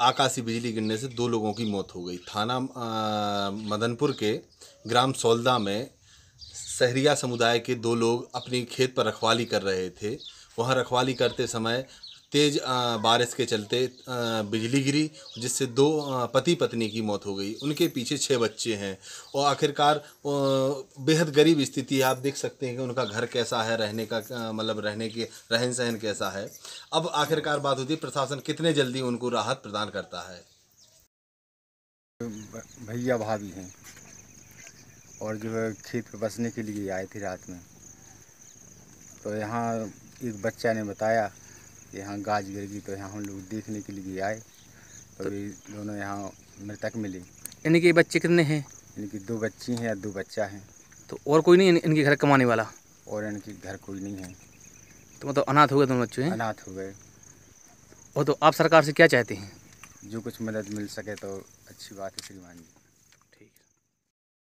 आकाशीय बिजली गिरने से दो लोगों की मौत हो गई थाना मदनपुर के ग्राम सोलदा में सहरिया समुदाय के दो लोग अपने खेत पर रखवाली कर रहे थे वहाँ रखवाली करते समय तेज़ बारिश के चलते बिजली गिरी जिससे दो पति पत्नी की मौत हो गई उनके पीछे छः बच्चे हैं और आखिरकार बेहद गरीब स्थिति है आप देख सकते हैं कि उनका घर कैसा है रहने का मतलब रहने के रहन सहन कैसा है अब आखिरकार बात होती है प्रशासन कितने जल्दी उनको राहत प्रदान करता है भैया भाभी हैं और जो है खेत पर बसने के लिए आए थे रात में तो यहाँ एक बच्चा ने बताया यहाँ गाज गिर गई तो यहाँ हम लोग देखने के लिए आए तो, तो दोनों यहाँ मृतक मिले यानी कि बच्चे कितने हैं इनकी दो बच्ची हैं या दो बच्चा हैं तो और कोई नहीं इनके घर कमाने वाला और इनके घर कोई नहीं है तो मतलब अनाथ हो गए दोनों बच्चे अनाथ हो गए और तो आप सरकार से क्या चाहते हैं जो कुछ मदद मिल सके तो अच्छी बात है श्रीमान जी